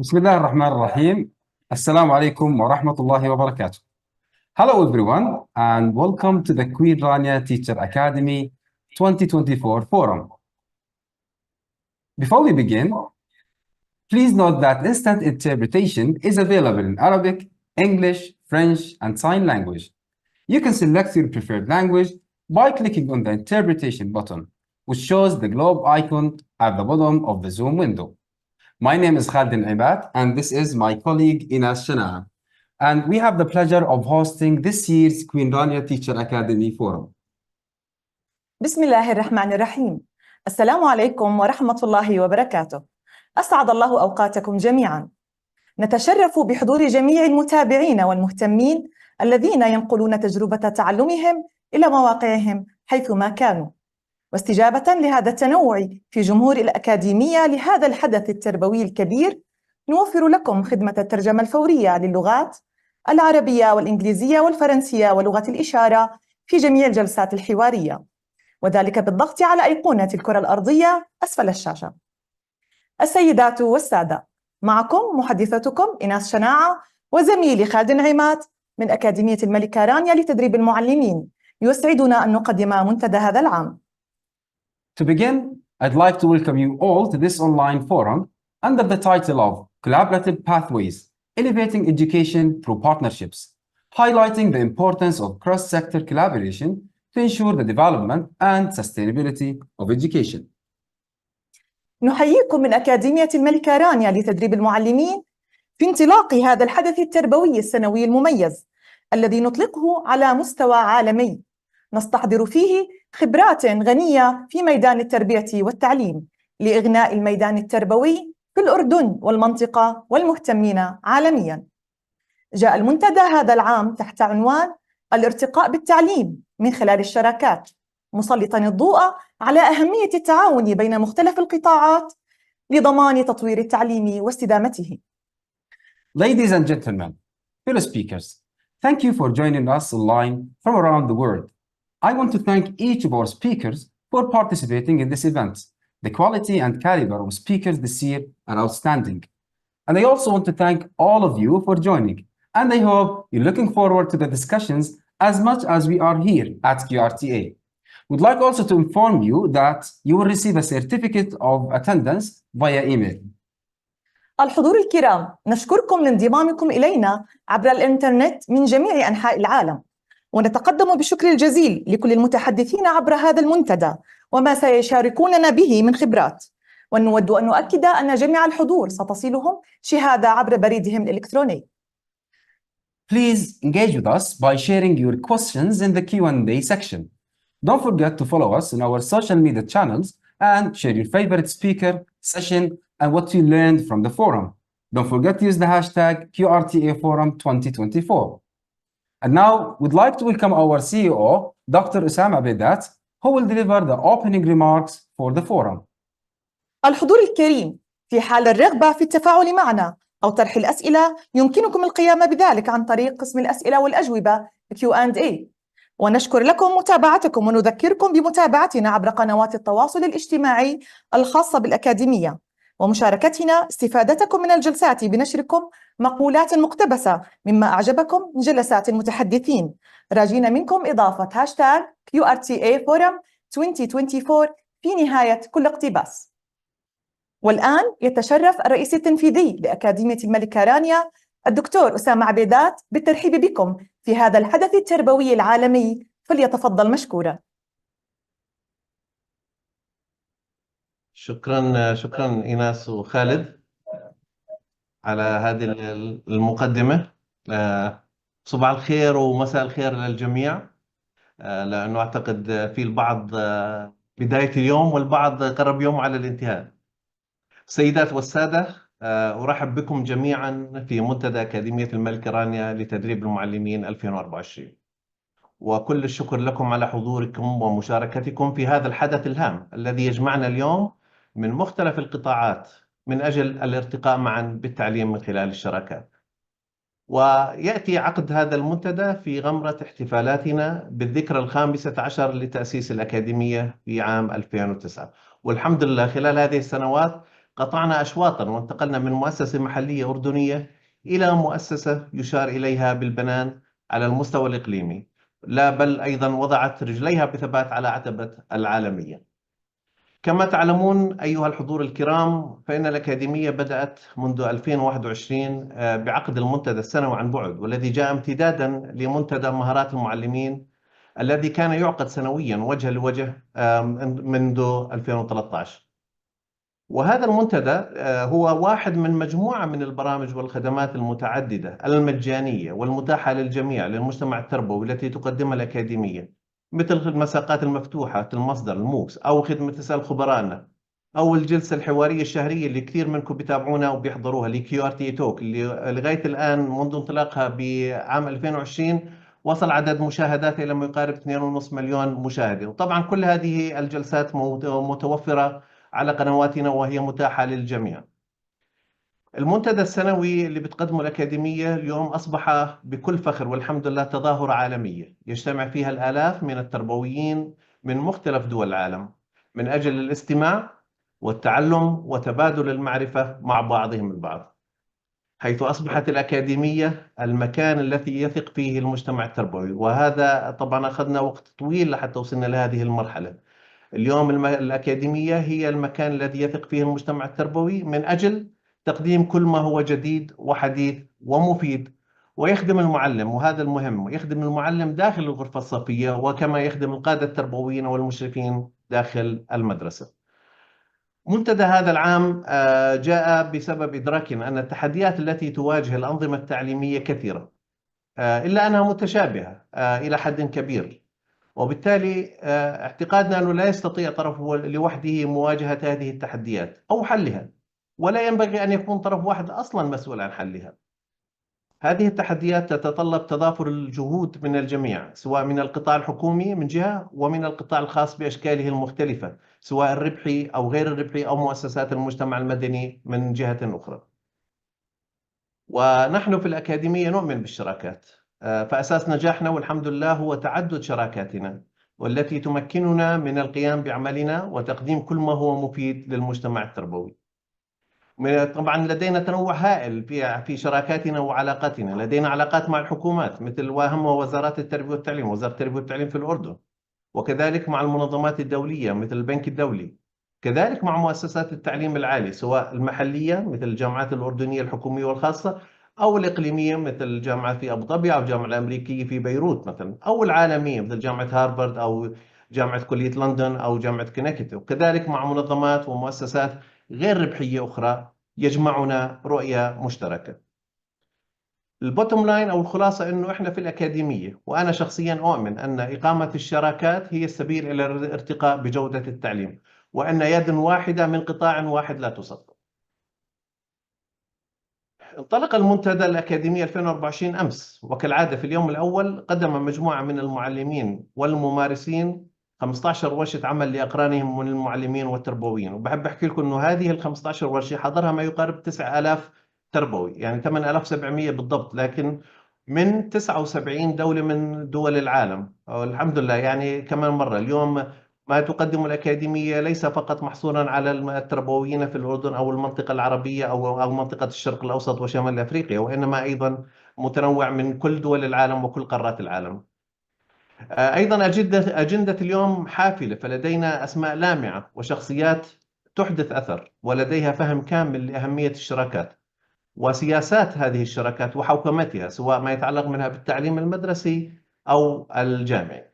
بسم الله الرحمن الرحيم السلام عليكم ورحمة الله وبركاته Hello everyone and welcome to the Queen Rania Teacher Academy 2024 Forum. Before we begin, please note that instant interpretation is available in Arabic, English, French, and Sign Language. You can select your preferred language by clicking on the interpretation button, which shows the globe icon at the bottom of the Zoom window. My name is Khaldin Ibad, and this is my colleague Inas Shana. And we have the pleasure of hosting this year's Queen Rania Teacher Academy Forum. بسم الله الرحمن الرحيم. السلام عليكم ورحمة الله وبركاته. أسعد الله أوقاتكم جميعا. نتشرف بحضور جميع المتابعين والمهتمين الذين ينقلون تجربة تعلمهم إلى مواقعهم حيثما كانوا. واستجابة لهذا التنوع في جمهور الأكاديمية لهذا الحدث التربوي الكبير نوفر لكم خدمة الترجمة الفورية للغات العربية والإنجليزية والفرنسية ولغة الإشارة في جميع الجلسات الحوارية وذلك بالضغط على أيقونة الكرة الأرضية أسفل الشاشة السيدات والسادة معكم محدثتكم إناس شناعة وزميلي خالد عماد من أكاديمية الملكة رانيا لتدريب المعلمين يسعدنا أن نقدم منتدى هذا العام To begin, I'd like to welcome you all to this online forum under the title of Collaborative Pathways, Elevating Education Through Partnerships, highlighting the importance of cross-sector collaboration to ensure the development and sustainability of education. نحييكم من أكاديمية الملكة رانيا لتدريب المعلمين في انطلاق هذا الحدث التربوي السنوي المميز الذي نطلقه على مستوى عالمي نستحضر فيه خبرات غنية في ميدان التربية والتعليم لإغناء الميدان التربوي في الأردن والمنطقة والمهتمين عالمياً. جاء المنتدى هذا العام تحت عنوان الارتقاء بالتعليم من خلال الشراكات، مسلطاً الضوء على أهمية التعاون بين مختلف القطاعات لضمان تطوير التعليم واستدامته. Ladies and gentlemen, fellow speakers, thank you for joining us online from around the world I want to thank each of our speakers for participating in this event. The quality and caliber of speakers this year are outstanding. And I also want to thank all of you for joining. And I hope you're looking forward to the discussions as much as we are here at QRTA. We'd like also to inform you that you will receive a certificate of attendance via email. الحضور الكرام نشكركم لانضمامكم إلينا عبر الإنترنت من جميع أنحاء العالم ونتقدم بشكر الجزيل لكل المتحدثين عبر هذا المنتدى وما سيشاركوننا به من خبرات ونود أن نؤكد أن جميع الحضور ستصلهم شهادة عبر بريدهم الإلكتروني Please engage with us by sharing your questions in the Q&A section. Don't forget to follow us in our social media channels and share your favorite speaker, session, and what you learned from the forum. Don't forget to use the hashtag QRTA Forum 2024. And now we'd like to welcome our CEO, Dr. Osama Abedat, who will deliver the opening remarks for the forum. الحضور الكريم في حال الرغبة في التفاعل معنا أو طرح الأسئلة يمكنكم القيام بذلك عن طريق قسم الأسئلة والأجوبة Q&A ونشكر لكم متابعتكم ونذكركم بمتابعتنا عبر قنوات التواصل الاجتماعي الخاصة بالأكاديمية ومشاركتنا استفادتكم من الجلسات بنشركم مقولات مقتبسة مما أعجبكم من جلسات المتحدثين راجينا منكم إضافة هاشتاغ QRTA Forum 2024 في نهاية كل اقتباس والآن يتشرف الرئيس التنفيذي لأكاديمية الملكة رانيا الدكتور أسامة عبيدات بالترحيب بكم في هذا الحدث التربوي العالمي فليتفضل مشكورا شكرا شكرا ايناس وخالد على هذه المقدمه آه، صباح الخير ومساء الخير للجميع آه، لانه اعتقد في البعض آه، بدايه اليوم والبعض قرب يوم على الانتهاء سيدات والساده ارحب بكم جميعا في منتدى اكاديميه الملك رانيا لتدريب المعلمين 2024 وكل الشكر لكم على حضوركم ومشاركتكم في هذا الحدث الهام الذي يجمعنا اليوم من مختلف القطاعات من أجل الارتقاء معا بالتعليم من خلال الشراكات ويأتي عقد هذا المنتدى في غمرة احتفالاتنا بالذكرى الخامسة عشر لتأسيس الأكاديمية في عام 2009 والحمد لله خلال هذه السنوات قطعنا أشواطا وانتقلنا من مؤسسة محلية أردنية إلى مؤسسة يشار إليها بالبنان على المستوى الإقليمي لا بل أيضا وضعت رجليها بثبات على عتبة العالمية كما تعلمون أيها الحضور الكرام فإن الأكاديمية بدأت منذ 2021 آه، بعقد المنتدى السنوي عن بعد والذي جاء امتدادا لمنتدى مهارات المعلمين الذي كان يعقد سنويا وجه لوجه منذ 2013 وهذا المنتدى آه، هو واحد من مجموعة من البرامج والخدمات المتعددة المجانية والمتاحة للجميع للمجتمع التربوي التي تقدمها الأكاديمية مثل المساقات المفتوحة المصدر الموكس أو خدمة تسأل خبرائنا أو الجلسة الحوارية الشهرية اللي كثير منكم بيتابعونا وبيحضروها اللي كيو ار تي توك اللي لغاية الآن منذ انطلاقها بعام 2020 وصل عدد مشاهداتها إلى ما يقارب 2.5 مليون مشاهدة وطبعا كل هذه الجلسات متوفرة على قنواتنا وهي متاحة للجميع المنتدى السنوي اللي بتقدمه الأكاديمية اليوم أصبح بكل فخر والحمد لله تظاهرة عالمية يجتمع فيها الآلاف من التربويين من مختلف دول العالم من أجل الاستماع والتعلم وتبادل المعرفة مع بعضهم البعض حيث أصبحت الأكاديمية المكان الذي يثق فيه المجتمع التربوي وهذا طبعا أخذنا وقت طويل لحتى وصلنا لهذه المرحلة اليوم الأكاديمية هي المكان الذي يثق فيه المجتمع التربوي من أجل تقديم كل ما هو جديد وحديث ومفيد ويخدم المعلم وهذا المهم يخدم المعلم داخل الغرفة الصفية وكما يخدم القادة التربويين والمشرفين داخل المدرسة منتدى هذا العام آه، جاء بسبب إدراكنا أن التحديات التي تواجه الأنظمة التعليمية كثيرة آه، إلا أنها متشابهة آه، إلى حد كبير وبالتالي اعتقادنا أنه لا يستطيع طرف لوحده مواجهة هذه التحديات أو حلها ولا ينبغي أن يكون طرف واحد أصلا مسؤول عن حلها هذه التحديات تتطلب تضافر الجهود من الجميع سواء من القطاع الحكومي من جهة ومن القطاع الخاص بأشكاله المختلفة سواء الربحي أو غير الربحي أو مؤسسات المجتمع المدني من جهة أخرى ونحن في الأكاديمية نؤمن بالشراكات آه، فأساس نجاحنا والحمد لله هو تعدد شراكاتنا والتي تمكننا من القيام بعملنا وتقديم كل ما هو مفيد للمجتمع التربوي طبعا لدينا تنوع هائل في في شراكاتنا وعلاقاتنا، لدينا علاقات مع الحكومات مثل واهم وزارات التربيه والتعليم، وزاره التربيه والتعليم في الاردن. وكذلك مع المنظمات الدوليه مثل البنك الدولي. كذلك مع مؤسسات التعليم العالي سواء المحليه مثل الجامعات الاردنيه الحكوميه والخاصه او الاقليميه مثل الجامعه في ابو ظبي او الجامعه الامريكيه في بيروت مثلا، او العالميه مثل جامعه هارفارد او جامعه كليه لندن او جامعه كونكتيكوت، وكذلك مع منظمات ومؤسسات غير ربحيه اخرى يجمعنا رؤية مشتركة البوتوم لاين أو الخلاصة أنه إحنا في الأكاديمية وأنا شخصيا أؤمن أن إقامة الشراكات هي السبيل إلى الارتقاء بجودة التعليم وأن يد واحدة من قطاع واحد لا تصدق انطلق المنتدى الأكاديمي 2024 أمس وكالعادة في اليوم الأول قدم مجموعة من المعلمين والممارسين 15 ورشه عمل لاقرانهم من المعلمين والتربويين وبحب احكي لكم انه هذه ال 15 ورشه حضرها ما يقارب 9000 تربوي يعني 8700 بالضبط لكن من 79 دولة من دول العالم الحمد لله يعني كمان مرة اليوم ما تقدم الأكاديمية ليس فقط محصورا على التربويين في الأردن أو المنطقة العربية أو أو منطقة الشرق الأوسط وشمال أفريقيا وإنما أيضا متنوع من كل دول العالم وكل قارات العالم آه، أيضا أجندة, أجندة اليوم حافلة فلدينا أسماء لامعة وشخصيات تحدث أثر ولديها فهم كامل لأهمية الشراكات وسياسات هذه الشراكات وحوكمتها سواء ما يتعلق منها بالتعليم المدرسي أو الجامعي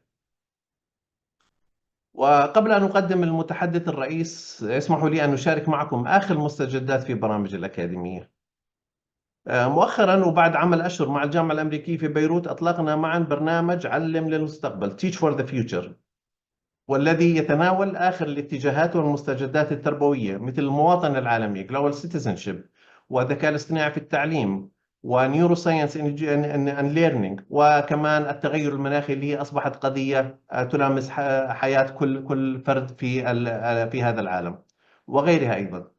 وقبل أن أقدم المتحدث الرئيس اسمحوا لي أن أشارك معكم آخر المستجدات في برامج الأكاديمية آه، مؤخرا وبعد عمل أشهر مع الجامعة الأمريكية في بيروت أطلقنا معا برنامج علم للمستقبل تيتش فور ذا فيوتشر والذي يتناول آخر الاتجاهات والمستجدات التربوية مثل المواطنة العالمية سيتيزن شيب والذكاء الاصطناعي في التعليم ونيورو ساينس اند ليرنينج وكمان التغير المناخي اللي هي اصبحت قضيه آه، تلامس حياه كل كل فرد في آه، في هذا العالم وغيرها ايضا.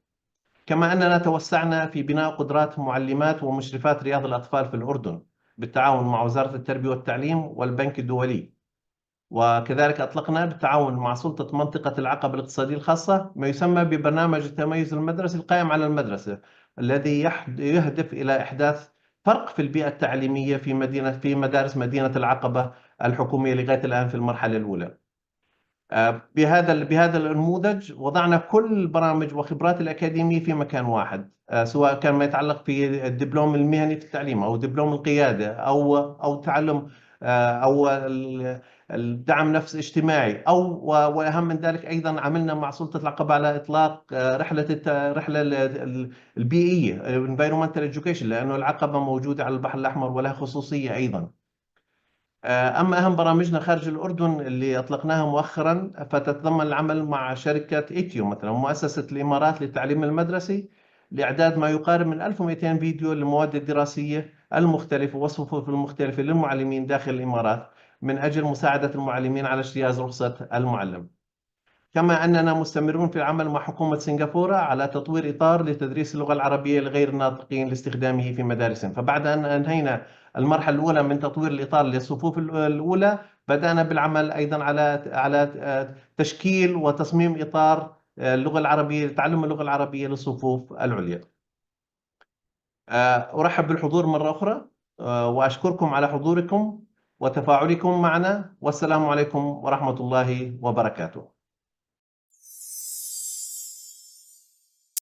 كما أننا توسعنا في بناء قدرات معلمات ومشرفات رياض الأطفال في الأردن بالتعاون مع وزارة التربية والتعليم والبنك الدولي وكذلك أطلقنا بالتعاون مع سلطة منطقة العقبة الاقتصادية الخاصة ما يسمى ببرنامج التميز المدرسي القائم على المدرسة الذي يهدف إلى إحداث فرق في البيئة التعليمية في مدينة في مدارس مدينة العقبة الحكومية لغاية الآن في المرحلة الأولى. آه، بهذا بهذا النموذج وضعنا كل البرامج وخبرات الاكاديميه في مكان واحد آه، سواء كان ما يتعلق في الدبلوم المهني في التعليم او دبلوم القياده او او تعلم آه، او الدعم نفس اجتماعي او واهم من ذلك ايضا عملنا مع سلطه العقبه على اطلاق رحله الرحله البيئيه environmental education لانه العقبه موجوده على البحر الاحمر ولها خصوصيه ايضا آه، أما أهم برامجنا خارج الأردن اللي أطلقناها مؤخرا فتتضمن العمل مع شركة إيتيو مثلا مؤسسة الإمارات للتعليم المدرسي لإعداد ما يقارب من 1200 فيديو للمواد الدراسية المختلفة والصفوف المختلفة للمعلمين داخل الإمارات من أجل مساعدة المعلمين على اجتياز رخصة المعلم كما أننا مستمرون في العمل مع حكومة سنغافورة على تطوير إطار لتدريس اللغة العربية لغير الناطقين لاستخدامه في مدارسهم فبعد أن أنهينا المرحله الاولى من تطوير الاطار للصفوف الاولى بدانا بالعمل ايضا على على تشكيل وتصميم اطار آه، اللغه العربيه لتعلم اللغه العربيه للصفوف العليا آه، ارحب بالحضور مره اخرى آه، واشكركم على حضوركم وتفاعلكم معنا والسلام عليكم ورحمه الله وبركاته